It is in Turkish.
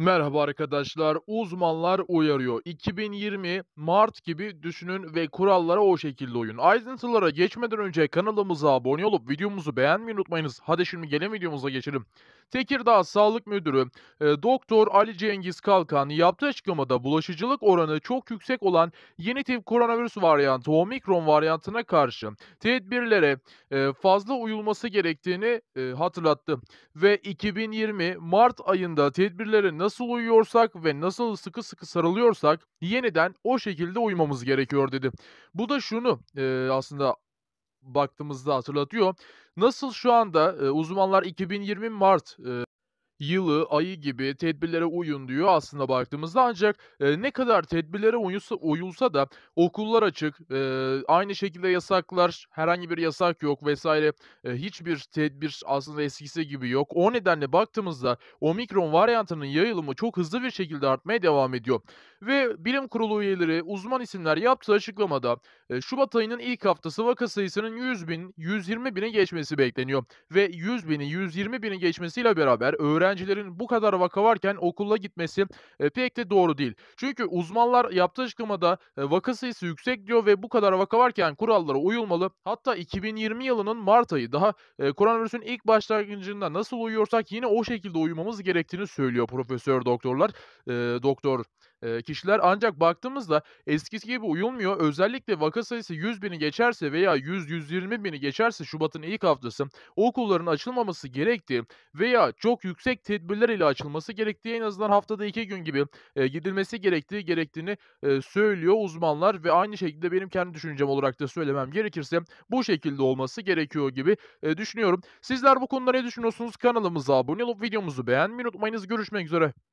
Merhaba arkadaşlar. Uzmanlar uyarıyor. 2020 Mart gibi düşünün ve kurallara o şekilde uyun. Ayrıntılara geçmeden önce kanalımıza abone olup videomuzu beğenmeyi unutmayınız. Hadi şimdi gelin videomuza geçelim. Tekirdağ Sağlık Müdürü e, Doktor Ali Cengiz Kalkan yaptığı açıklamada bulaşıcılık oranı çok yüksek olan yeni tip koronavirüs varyantı Omikron varyantına karşı tedbirlere e, fazla uyulması gerektiğini e, hatırlattı ve 2020 Mart ayında tedbirlere nasıl nasıl uyuyorsak ve nasıl sıkı sıkı sarılıyorsak yeniden o şekilde uyumamız gerekiyor dedi. Bu da şunu e, aslında baktığımızda hatırlatıyor. Nasıl şu anda e, uzmanlar 2020 Mart e, yılı, ayı gibi tedbirlere uyun diyor aslında baktığımızda ancak e, ne kadar tedbirlere uyulsa, uyulsa da okullar açık, e, aynı şekilde yasaklar, herhangi bir yasak yok vesaire e, hiçbir tedbir aslında eskisi gibi yok. O nedenle baktığımızda omikron varyantının yayılımı çok hızlı bir şekilde artmaya devam ediyor. Ve bilim kurulu üyeleri, uzman isimler yaptığı açıklamada e, Şubat ayının ilk haftası vaka sayısının 100 bin, 120 bin'e geçmesi bekleniyor. Ve 100 bini, 120 bini geçmesiyle beraber öğren öğrencilerin bu kadar vaka varken okula gitmesi e, pek de doğru değil. Çünkü uzmanlar yaptığı açıklamada e, vaka sayısı yüksek diyor ve bu kadar vaka varken kurallara uyulmalı. Hatta 2020 yılının Mart ayı daha e, koronavirüsün ilk başlangıcında nasıl uyuyorsak yine o şekilde uyumamız gerektiğini söylüyor profesör doktorlar. E, doktor e, kişiler ancak baktığımızda eskisi gibi uyulmuyor. Özellikle vaka sayısı 100 bini geçerse veya 100-120 bini geçerse Şubat'ın ilk haftası okulların açılmaması gerektiği veya çok yüksek tedbirler ile açılması gerektiği en azından haftada 2 gün gibi e, gidilmesi gerektiği gerektiğini e, söylüyor uzmanlar ve aynı şekilde benim kendi düşüncem olarak da söylemem gerekirse bu şekilde olması gerekiyor gibi e, düşünüyorum. Sizler bu konuda ne düşünüyorsunuz? Kanalımıza abone olup videomuzu beğenmeyi unutmayınız. Görüşmek üzere.